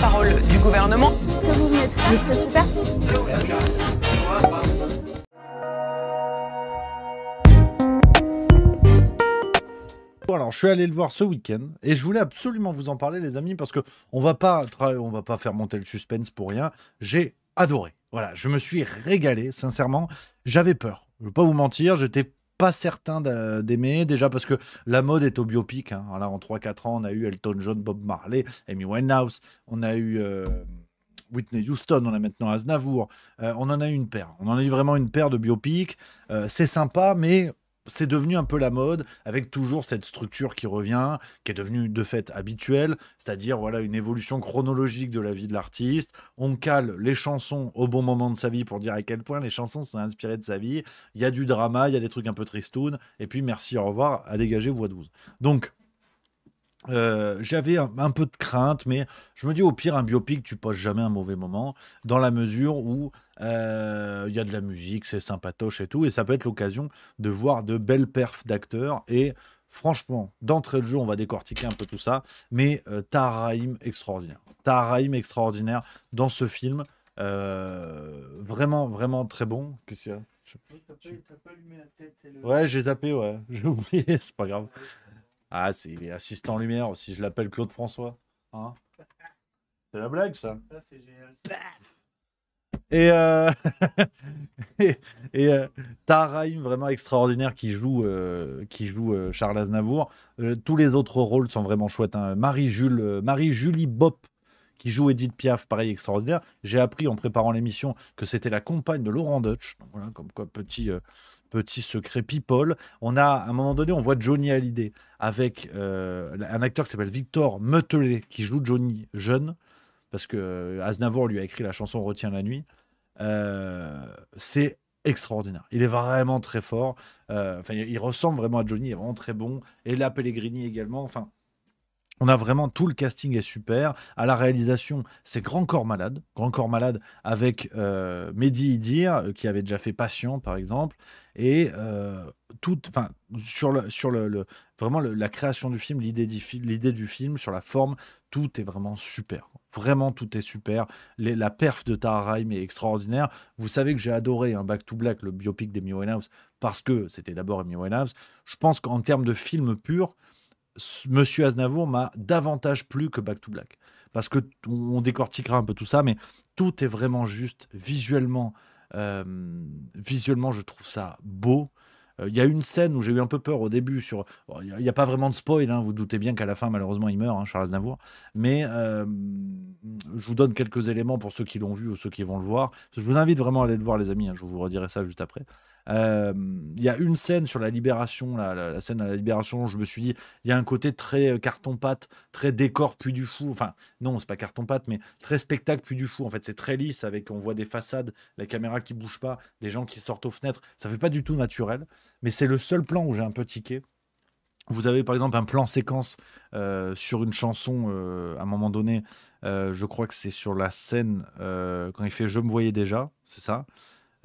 parole du gouvernement. alors, je suis allé le voir ce week-end et je voulais absolument vous en parler, les amis, parce que on va pas, on va pas faire monter le suspense pour rien. J'ai adoré. Voilà, je me suis régalé, sincèrement. J'avais peur. Je ne vais pas vous mentir, j'étais pas certain d'aimer. Déjà parce que la mode est au biopic. Alors hein. en 3-4 ans, on a eu Elton John, Bob Marley, Amy Winehouse, on a eu euh, Whitney Houston, on a maintenant Aznavour. Euh, on en a eu une paire. On en a eu vraiment une paire de biopics. Euh, c'est sympa, mais c'est devenu un peu la mode, avec toujours cette structure qui revient, qui est devenue de fait habituelle, c'est-à-dire voilà une évolution chronologique de la vie de l'artiste. On cale les chansons au bon moment de sa vie pour dire à quel point les chansons sont inspirées de sa vie. Il y a du drama, il y a des trucs un peu tristounes, et puis merci, au revoir, à dégager voix 12. Donc, euh, j'avais un, peu de crainte, mais je me dis au pire, un biopic, tu poses jamais un mauvais moment, dans la mesure où euh, il y a de la musique, c'est sympatoche et tout, et ça peut être l'occasion de voir de belles perfs d'acteurs. Et franchement, d'entrée de jeu, on va décortiquer un peu tout ça, mais euh, extraordinaire. Taharaïm extraordinaire dans ce film. Euh, vraiment, vraiment très bon. Qu'est-ce qu'il y a je... Ouais, j'ai zappé, ouais. J'ai oublié, c'est pas grave. Ah, est assistant lumière aussi, je l'appelle Claude François. Hein. c'est la blague, ça. ça c'est euh, et, et, euh, vraiment extraordinaire, qui joue, euh, qui joue Charles Aznavour. tous les autres rôles sont vraiment chouettes. Hein. Jules, Marie-Julie Bob. Bop qui joue Edith Piaf, pareil, extraordinaire. J'ai appris en préparant l'émission que c'était la compagne de Laurent Dutch. voilà, comme quoi, petit, euh, petit secret people. On a, à un moment donné, on voit Johnny Hallyday avec euh, un acteur qui s'appelle Victor Meutelet, qui joue Johnny jeune, parce que euh, Aznavour lui a écrit la chanson Retiens la nuit. c'est extraordinaire. Il est vraiment très fort. Enfin, il ressemble vraiment à Johnny, il est vraiment très bon. Et la Pellegrini également. Enfin, on a vraiment tout le casting est super. À la réalisation, c'est Grand Corps Malade. Grand Corps Malade avec euh, Mehdi Idir, euh, qui avait déjà fait Passion, par exemple. Et euh, tout, enfin, sur, le, sur le, vraiment la création du film, l'idée du, du, film, sur la forme, tout est vraiment super. Vraiment, tout est super. la perf de Tara Reim est extraordinaire. Vous savez que j'ai adoré un hein, Back to Black, le biopic des Winehouse, parce que c'était d'abord Amy Winehouse. Je pense qu'en termes de film pur, Monsieur Aznavour m'a davantage plu que Back to Black. Parce que on décortiquera un peu tout ça, mais tout est vraiment juste visuellement. Euh, visuellement, je trouve ça beau. Euh, il y a une scène où j'ai eu un peu peur au début. Sur, il n'y a, pas vraiment de spoil. Hein, vous doutez bien qu'à la fin, malheureusement, il meurt, hein, Charles Aznavour. Mais euh, je vous donne quelques éléments pour ceux qui l'ont vu ou ceux qui vont le voir. Je vous invite vraiment à aller le voir, les amis. Hein, je vous redirai ça juste après. Euh, il y a une scène sur la libération, la, scène à la libération, je me suis dit, il y a un côté très euh, carton-pâte, très décor puis du fou. Enfin, non, c'est pas carton-pâte, mais très spectacle puis du fou. En fait, c'est très lisse avec, on voit des façades, la caméra qui bouge pas, des gens qui sortent aux fenêtres. Ça fait pas du tout naturel, mais c'est le seul plan où j'ai un peu tiqué. Vous avez par exemple un plan séquence euh, sur une chanson à un moment donné. je crois que c'est sur la scène quand il fait Je me voyais déjà, c'est ça.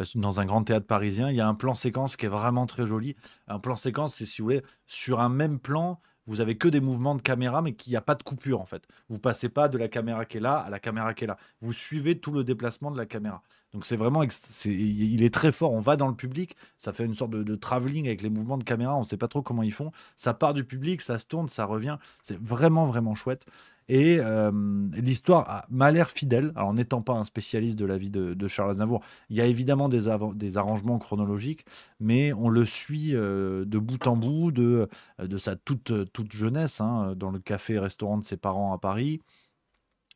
Euh, dans un grand théâtre parisien. Il y a un plan séquence qui est vraiment très joli. Un plan séquence, c'est si vous voulez, sur un même plan, vous avez que des mouvements de caméra, mais qu'il n'y a pas de coupure en fait. Vous passez pas de la caméra qui est là à la caméra qui est là. Vous suivez tout le déplacement de la caméra. Donc c'est vraiment, il est très fort. On va dans le public, ça fait une sorte de, de travelling avec les mouvements de caméra. On ne sait pas trop comment ils font. Ça part du public, ça se tourne, ça revient. C'est vraiment vraiment chouette. Et euh, l'histoire m'a l'air fidèle. Alors, n'étant pas un spécialiste de la vie de, Charles Aznavour, il y a évidemment des, des arrangements chronologiques, mais on le suit euh, de bout en bout, de, de sa toute, toute jeunesse, hein, dans le café-restaurant de ses parents à Paris,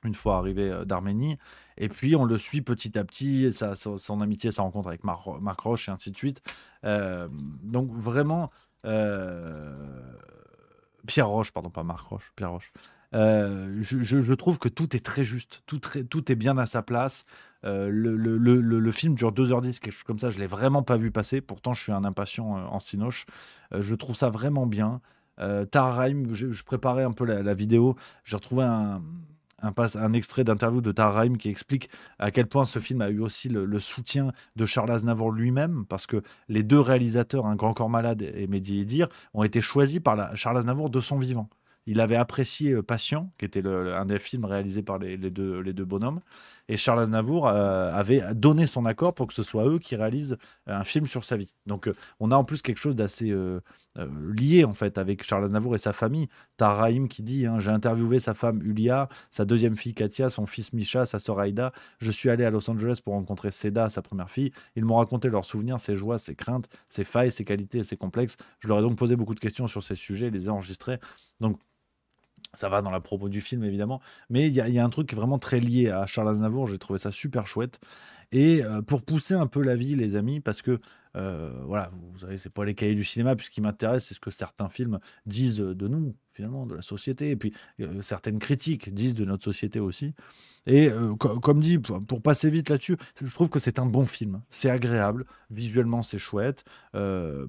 une fois arrivé euh, d'Arménie. Et puis, on le suit petit à petit, sa, son amitié, sa rencontre avec Marc Roche et ainsi de suite. donc, vraiment. Pierre Roche, pardon, pas Marc Roche, Pierre Roche. Euh, je, trouve que tout est très juste, tout, est bien à sa place. Euh, le, film dure 2h10, quelque comme ça, je l'ai vraiment pas vu passer. Pourtant, je suis un impatient euh, en Cinoche. je trouve ça vraiment bien. Euh, Tarheim, je, préparais un peu la, vidéo, j'ai retrouvé un, un extrait d'interview de Tarheim qui explique à quel point ce film a eu aussi le, soutien de Charles Aznavour lui-même, parce que les deux réalisateurs, Un hein, Grand Corps Malade et Mehdi Edir, ont été choisis par Charles Aznavour de son vivant. Il avait apprécié euh, Patient, qui était un des films réalisés par les, deux, les deux bonhommes. Et Charles Aznavour euh, avait donné son accord pour que ce soit eux qui réalisent euh, un film sur sa vie. Donc on a en plus quelque chose d'assez lié en fait avec Charles Aznavour et sa famille. T'as Raïm qui dit hein, J'ai interviewé sa femme Ulia, sa deuxième fille Katia, son fils Misha, sa sœur Aïda. Je suis allé à Los Angeles pour rencontrer Seda, sa première fille. Ils m'ont raconté leurs souvenirs, ses joies, ses craintes, ses failles, ses qualités ses complexes. Je leur ai donc posé beaucoup de questions sur ces sujets, les ai enregistrés. Donc ça va dans la propos du film, évidemment. Mais il y, a un truc qui est vraiment très lié à Charles Aznavour. J'ai trouvé ça super chouette. Et euh, pour pousser un peu la vie, les amis, parce que, euh, voilà, vous, savez, c'est pas les cahiers du cinéma, puisqu'il qui m'intéresse, c'est ce que certains films disent de nous, finalement, de la société, et puis euh, certaines critiques disent de notre société aussi. Et euh, comme dit, pour, passer vite là-dessus, je trouve que c'est un bon film. C'est agréable, visuellement c'est chouette. Euh,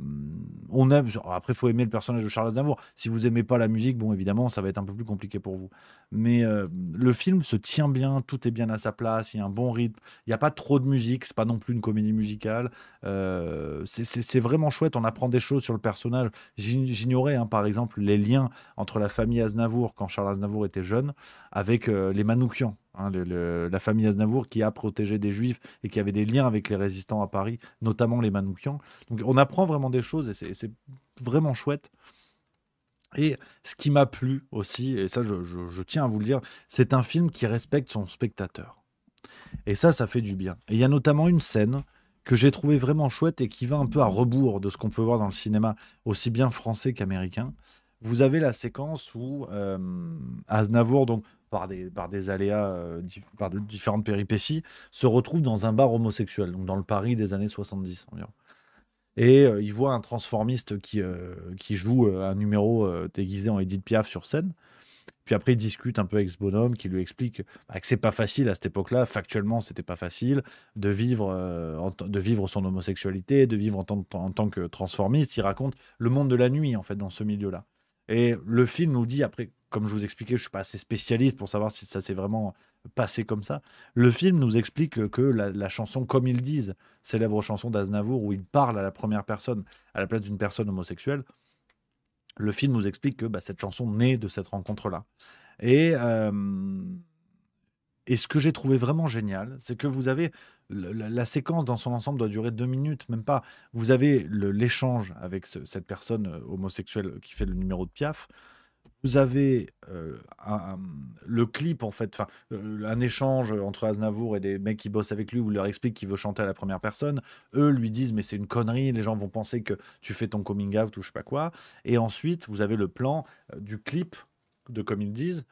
on aime, après, il faut aimer le personnage de Charles Aznavour. Si vous aimez pas la musique, bon, évidemment, ça va être un peu plus compliqué pour vous. Mais le film se tient bien, tout est bien à sa place, il y a un bon rythme, il n'y a pas trop de musique, c'est pas non plus une comédie musicale. c'est vraiment chouette, on apprend des choses sur le personnage. J'ignorais, hein, par exemple, les liens entre la famille Aznavour quand Charles Aznavour était jeune, avec euh, les Manoukians, hein, la famille Aznavour qui a protégé des Juifs et qui avait des liens avec les résistants à Paris, notamment les Manoukians. Donc on apprend vraiment des choses et c'est vraiment chouette. Et ce qui m'a plu aussi, et ça je, tiens à vous le dire, c'est un film qui respecte son spectateur. Et ça, ça fait du bien. Et il y a notamment une scène que j'ai trouvée vraiment chouette et qui va un peu à rebours de ce qu'on peut voir dans le cinéma, aussi bien français qu'américain vous avez la séquence où euh, Aznavour, donc par des, par des aléas, euh, par différentes péripéties, se retrouve dans un bar homosexuel, donc dans le Paris des années 70 environ. Et euh, il voit un transformiste qui, euh, qui joue un numéro déguisé en Edith Piaf sur scène. Puis après, il discute un peu avec ce bonhomme qui lui explique que bah, que c'est pas facile à cette époque-là, factuellement, c'était pas facile de vivre, de vivre son homosexualité, de vivre en en tant que transformiste. Il raconte le monde de la nuit, en fait, dans ce milieu-là. Et le film nous dit, après, comme je vous expliquais, je suis pas assez spécialiste pour savoir si ça s'est vraiment passé comme ça. Le film nous explique que la, chanson, comme ils disent, célèbre chanson d'Aznavour, où il parle à la première personne, à la place d'une personne homosexuelle, le film nous explique que bah, cette chanson naît de cette rencontre-là. Et euh, et ce que j'ai trouvé vraiment génial, c'est que vous avez la, séquence dans son ensemble doit durer deux minutes, même pas. Vous avez l'échange avec cette personne euh, homosexuelle euh, qui fait le numéro de Piaf. Vous avez euh, le clip en fait, enfin un échange entre Aznavour et des mecs qui bossent avec lui où il leur explique qu'il veut chanter à la première personne. Eux lui disent mais c'est une connerie, les gens vont penser que tu fais ton coming out ou je sais pas quoi. Et ensuite vous avez le plan du clip de comme ils disent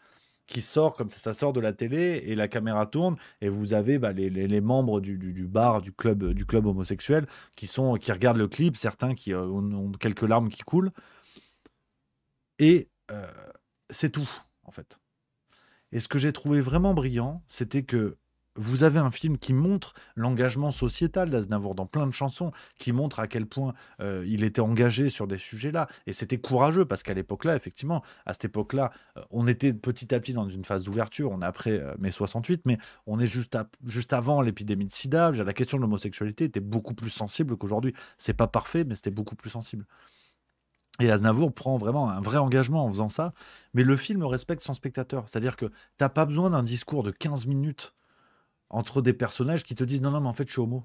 qui sort comme ça, ça sort de la télé et la caméra tourne et vous avez bah, les, membres du, bar, du club, du club homosexuel qui sont qui regardent le clip, certains qui euh, ont, quelques larmes qui coulent et euh, c'est tout en fait. Et ce que j'ai trouvé vraiment brillant, c'était que vous avez un film qui montre l'engagement sociétal d'Aznavour dans plein de chansons, qui montre à quel point euh, il était engagé sur des sujets-là. Et c'était courageux parce qu'à l'époque-là, effectivement, à cette époque-là, euh, on était petit à petit dans une phase d'ouverture. On est après euh, mai 68, mais on est juste, juste avant l'épidémie de sida. La question de l'homosexualité était beaucoup plus sensible qu'aujourd'hui. C'est pas parfait, mais c'était beaucoup plus sensible. Et Aznavour prend vraiment un vrai engagement en faisant ça. Mais le film respecte son spectateur. C'est-à-dire que tu t'as pas besoin d'un discours de 15 minutes entre des personnages qui te disent non, non, mais en fait, je suis homo.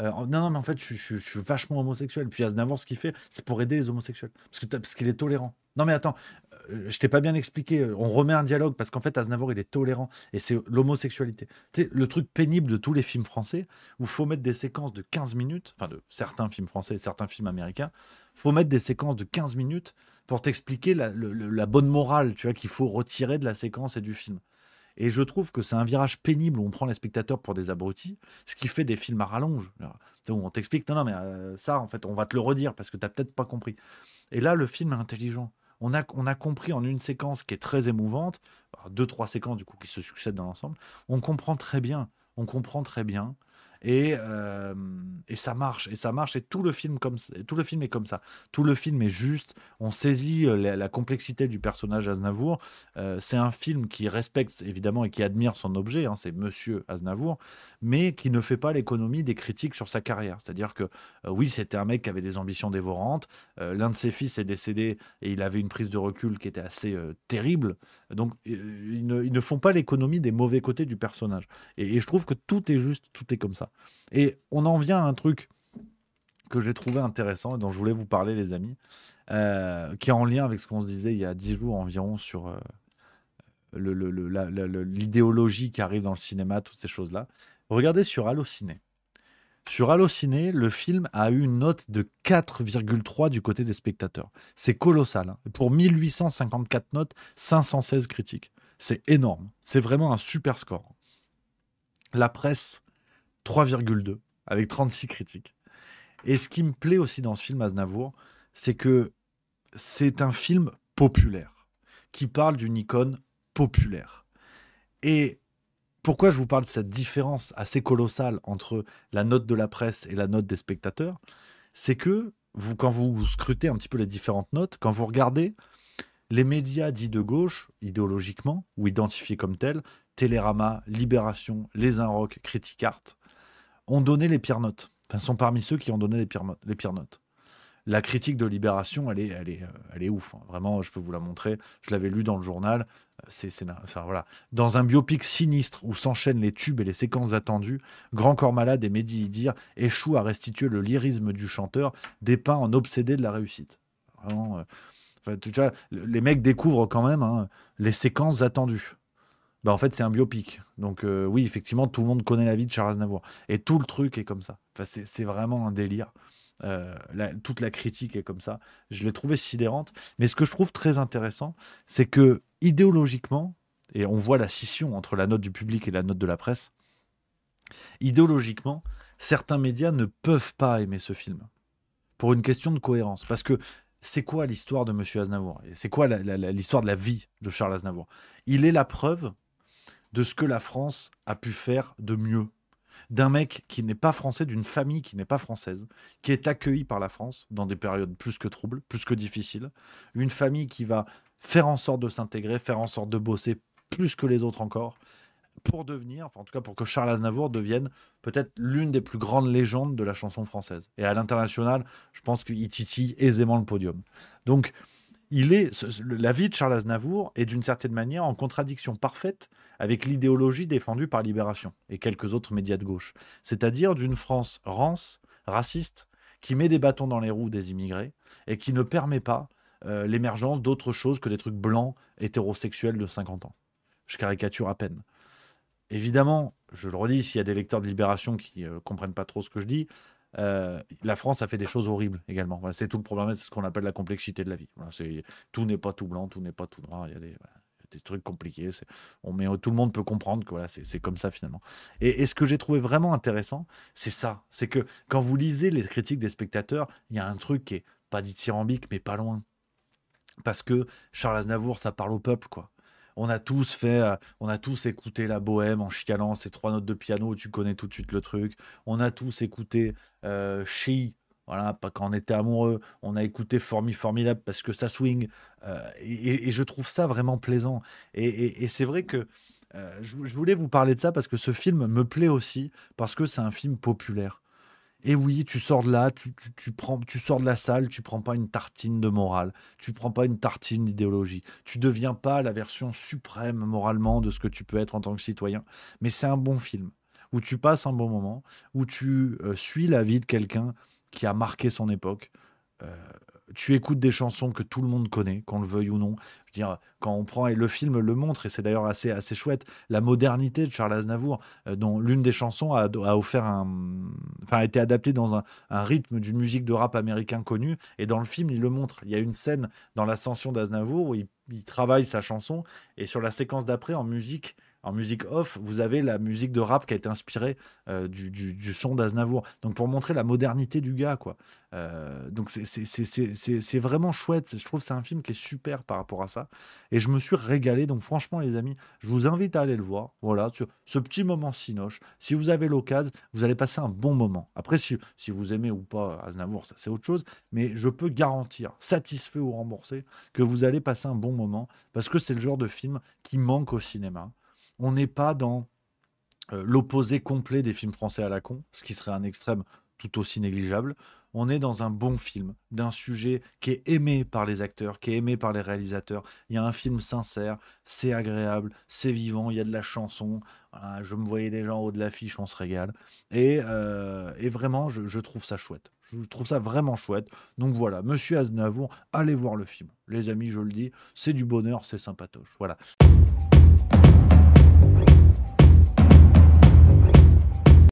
Euh, non, non, mais en fait, je, suis vachement homosexuel. Puis Aznavour, ce qu'il fait, c'est pour aider les homosexuels. Parce qu'il est tolérant. Non, mais attends, euh, je t'ai pas bien expliqué. On remet un dialogue parce qu'en fait, Aznavour, il est tolérant. Et c'est l'homosexualité. Tu sais, le truc pénible de tous les films français, où faut mettre des séquences de 15 minutes, enfin, de certains films français et certains films américains, faut mettre des séquences de 15 minutes pour t'expliquer la, la bonne morale, tu vois, qu'il faut retirer de la séquence et du film. Et je trouve que c'est un virage pénible où on prend les spectateurs pour des abrutis, ce qui fait des films à rallonge. on t'explique, non, non, mais euh, ça, en fait, on va te le redire parce que tu n'as peut-être pas compris. Et là, le film est intelligent. On a, on a compris en une séquence qui est très émouvante, deux, trois séquences du coup qui se succèdent dans l'ensemble, on comprend très bien, on comprend très bien euh, et, ça marche et ça marche et tout le film comme tout le film est comme ça tout le film est juste on saisit euh, la, complexité du personnage Aznavour euh, c'est un film qui respecte évidemment et qui admire son objet hein, c'est Monsieur Aznavour mais qui ne fait pas l'économie des critiques sur sa carrière c'est-à-dire que oui c'était un mec qui avait des ambitions dévorantes l'un de ses fils est décédé et il avait une prise de recul qui était assez terrible donc ils ne, font pas l'économie des mauvais côtés du personnage et je trouve que tout est juste tout est comme ça et on en vient à un truc que j'ai trouvé intéressant et dont je voulais vous parler, les amis, euh, qui est en lien avec ce qu'on se disait il y a 10 jours environ sur euh, l'idéologie qui arrive dans le cinéma, toutes ces choses-là. Regardez sur Allociné. Sur Allociné, le film a eu une note de 4,3 du côté des spectateurs. C'est colossal. Hein. Pour 1854 notes, 516 critiques. C'est énorme. C'est vraiment un super score. La presse 3,2 avec 36 critiques. Et ce qui me plaît aussi dans ce film Aznavour, c'est que c'est un film populaire qui parle d'une icône populaire. Et pourquoi je vous parle de cette différence assez colossale entre la note de la presse et la note des spectateurs, c'est que quand vous scrutez un petit peu les différentes notes, quand vous regardez les médias dits de gauche, idéologiquement, ou identifiés comme tels, Télérama, Libération, Les Inrocks, Critique Art, ont donné les pires notes. Enfin, sont parmi ceux qui ont donné les pires, notes. La critique de Libération, elle est, elle est, euh, elle est ouf. Hein. Vraiment, je peux vous la montrer. Je l'avais lu dans le journal. Euh, c'est, ça voilà. Dans un biopic sinistre où s'enchaînent les tubes et les séquences attendues, Grand Corps Malade et Mehdi Idir échouent à restituer le lyrisme du chanteur, dépeint en obsédé de la réussite. Vraiment, euh, enfin, tu vois, les mecs découvrent quand même hein, les séquences attendues. Bah, en fait c'est un biopic. Donc euh, oui, effectivement, tout le monde connaît la vie de Charles Aznavour. Et tout le truc est comme ça. Enfin, c'est vraiment un délire. Euh, toute la critique est comme ça. Je l'ai trouvé sidérante. Mais ce que je trouve très intéressant, c'est que idéologiquement, et on voit la scission entre la note du public et la note de la presse, idéologiquement, certains médias ne peuvent pas aimer ce film. Pour une question de cohérence. Parce que c'est quoi l'histoire de Monsieur Aznavour C'est quoi l'histoire de la vie de Charles Aznavour Il est la preuve de ce que la France a pu faire de mieux. D'un mec qui n'est pas français, d'une famille qui n'est pas française, qui est accueilli par la France dans des périodes plus que troubles, plus que difficiles. Une famille qui va faire en sorte de s'intégrer, faire en sorte de bosser plus que les autres encore, pour devenir, enfin en tout cas pour que Charles Aznavour devienne peut-être l'une des plus grandes légendes de la chanson française. Et à l'international, je pense qu'il titille aisément le podium. Donc il est, la vie de Charles Aznavour est d'une certaine manière en contradiction parfaite avec l'idéologie défendue par Libération et quelques autres médias de gauche, c'est-à-dire d'une France rance, raciste, qui met des bâtons dans les roues des immigrés et qui ne permet pas euh, l'émergence d'autre chose que des trucs blancs hétérosexuels de 50 ans. Je caricature à peine. Évidemment, je le redis, s'il y a des lecteurs de Libération qui ne euh, comprennent pas trop ce que je dis, euh, la France a fait des choses horribles également. c'est tout le problème, c'est ce qu'on appelle la complexité de la vie. tout n'est pas tout blanc, tout n'est pas tout noir. Il y a des, trucs compliqués. On met, tout le monde peut comprendre que voilà, c'est comme ça finalement. Et, ce que j'ai trouvé vraiment intéressant, c'est ça. C'est que quand vous lisez les critiques des spectateurs, il y a un truc qui est pas dithyrambique, mais pas loin. Parce que Charles Aznavour, ça parle au peuple, quoi on a tous fait, euh, on a tous écouté la bohème en chicanant ces trois notes de piano, tu connais tout de suite le truc. On a tous écouté euh, voilà, quand on était amoureux, on a écouté Formi Formidable parce que ça swing. Euh, et, je trouve ça vraiment plaisant. Et, c'est vrai que euh, je voulais vous parler de ça parce que ce film me plaît aussi, parce que c'est un film populaire. Et oui, tu sors de là, tu, prends, tu sors de la salle, tu prends pas une tartine de morale, tu prends pas une tartine d'idéologie, tu deviens pas la version suprême moralement de ce que tu peux être en tant que citoyen. Mais c'est un bon film où tu passes un bon moment, où tu euh, suis la vie de quelqu'un qui a marqué son époque. Euh, tu écoutes des chansons que tout le monde connaît, qu'on le veuille ou non. Je veux dire, quand on prend, et le film le montre, et c'est d'ailleurs assez, assez chouette, la modernité de Charles Aznavour, euh, dont l'une des chansons a, offert un, enfin, été adaptée dans un, rythme d'une musique de rap américain connue. Et dans le film, il le montre. Il y a une scène dans l'ascension d'Aznavour où il travaille sa chanson, et sur la séquence d'après, en musique, en musique off, vous avez la musique de rap qui a été inspirée euh, du, son d'Aznavour. Donc pour montrer la modernité du gars, quoi. Euh, donc c'est vraiment chouette. Je trouve c'est un film qui est super par rapport à ça. Et je me suis régalé. Donc franchement, les amis, je vous invite à aller le voir. Voilà, ce petit moment sinoche. Si vous avez l'occasion, vous allez passer un bon moment. Après, si, si vous aimez ou pas Aznavour, ça c'est autre chose. Mais je peux garantir, satisfait ou remboursé, que vous allez passer un bon moment parce que c'est le genre de film qui manque au cinéma on n'est pas dans euh, l'opposé complet des films français à la con, ce qui serait un extrême tout aussi négligeable. On est dans un bon film, d'un sujet qui est aimé par les acteurs, qui est aimé par les réalisateurs. Il y a un film sincère, c'est agréable, c'est vivant, il y a de la chanson. Hein, je me voyais déjà gens haut de l'affiche, on se régale. Euh, et, vraiment, je, je, trouve ça chouette. Je trouve ça vraiment chouette. Donc voilà, Monsieur Aznavour, allez voir le film. Les amis, je le dis, c'est du bonheur, c'est sympatoche. Voilà.